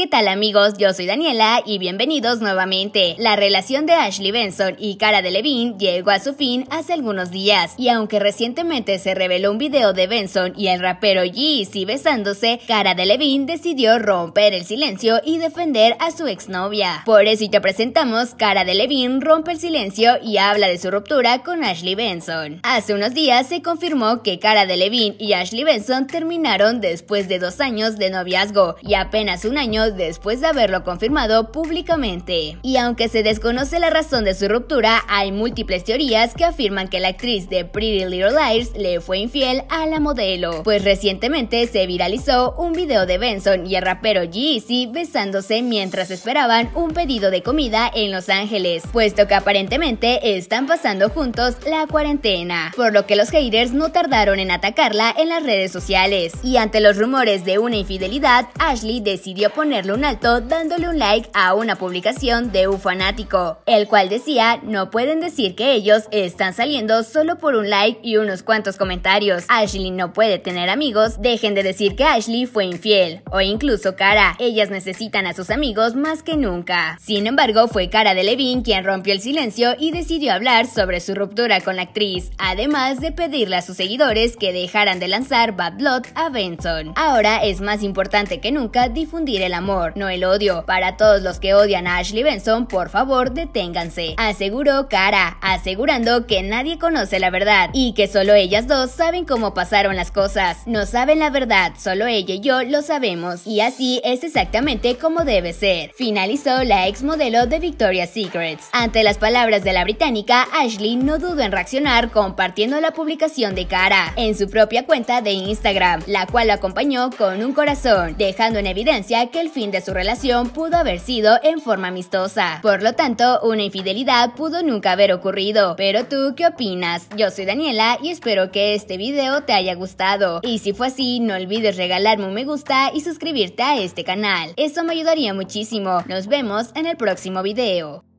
¿Qué tal amigos? Yo soy Daniela y bienvenidos nuevamente. La relación de Ashley Benson y Cara de Delevingne llegó a su fin hace algunos días y aunque recientemente se reveló un video de Benson y el rapero Yeezy besándose, Cara de Delevingne decidió romper el silencio y defender a su exnovia. Por eso te presentamos Cara de Delevingne rompe el silencio y habla de su ruptura con Ashley Benson. Hace unos días se confirmó que Cara de Delevingne y Ashley Benson terminaron después de dos años de noviazgo y apenas un año después de haberlo confirmado públicamente. Y aunque se desconoce la razón de su ruptura, hay múltiples teorías que afirman que la actriz de Pretty Little Liars le fue infiel a la modelo, pues recientemente se viralizó un video de Benson y el rapero g besándose mientras esperaban un pedido de comida en Los Ángeles, puesto que aparentemente están pasando juntos la cuarentena, por lo que los haters no tardaron en atacarla en las redes sociales. Y ante los rumores de una infidelidad, Ashley decidió poner un alto dándole un like a una publicación de un fanático, el cual decía, no pueden decir que ellos están saliendo solo por un like y unos cuantos comentarios. Ashley no puede tener amigos, dejen de decir que Ashley fue infiel, o incluso Cara, ellas necesitan a sus amigos más que nunca. Sin embargo, fue Cara de Levine quien rompió el silencio y decidió hablar sobre su ruptura con la actriz, además de pedirle a sus seguidores que dejaran de lanzar Bad Blood a Benson. Ahora es más importante que nunca difundir el amor no el odio. Para todos los que odian a Ashley Benson, por favor deténganse, aseguró Cara, asegurando que nadie conoce la verdad y que solo ellas dos saben cómo pasaron las cosas. No saben la verdad, solo ella y yo lo sabemos, y así es exactamente como debe ser. Finalizó la ex modelo de Victoria's Secrets. Ante las palabras de la británica, Ashley no dudó en reaccionar compartiendo la publicación de Cara en su propia cuenta de Instagram, la cual lo acompañó con un corazón, dejando en evidencia que el fin de su relación pudo haber sido en forma amistosa. Por lo tanto, una infidelidad pudo nunca haber ocurrido. Pero tú, ¿qué opinas? Yo soy Daniela y espero que este video te haya gustado. Y si fue así, no olvides regalarme un me gusta y suscribirte a este canal. Eso me ayudaría muchísimo. Nos vemos en el próximo video.